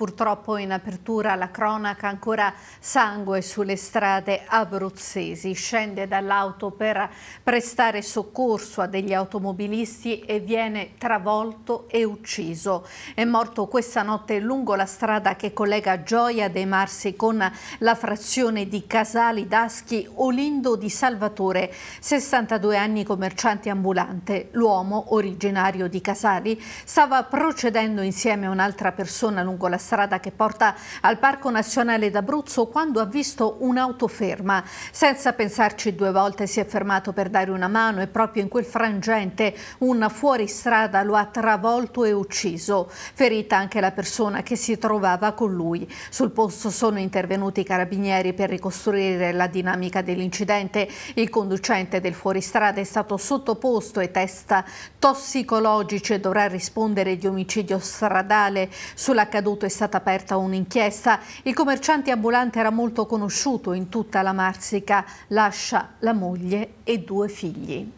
Purtroppo in apertura la cronaca ancora sangue sulle strade abruzzesi. Scende dall'auto per prestare soccorso a degli automobilisti e viene travolto e ucciso. È morto questa notte lungo la strada che collega Gioia dei Marsi con la frazione di Casali d'Aschi Olindo di Salvatore, 62 anni commerciante ambulante. L'uomo, originario di Casali, stava procedendo insieme a un'altra persona lungo la strada strada che porta al Parco Nazionale d'Abruzzo quando ha visto un'auto ferma. Senza pensarci due volte si è fermato per dare una mano e proprio in quel frangente un fuoristrada lo ha travolto e ucciso. Ferita anche la persona che si trovava con lui. Sul posto sono intervenuti i carabinieri per ricostruire la dinamica dell'incidente. Il conducente del fuoristrada è stato sottoposto e testa tossicologici e dovrà rispondere di omicidio stradale sull'accaduto esterno stata aperta un'inchiesta. Il commerciante ambulante era molto conosciuto in tutta la Marsica, lascia la moglie e due figli.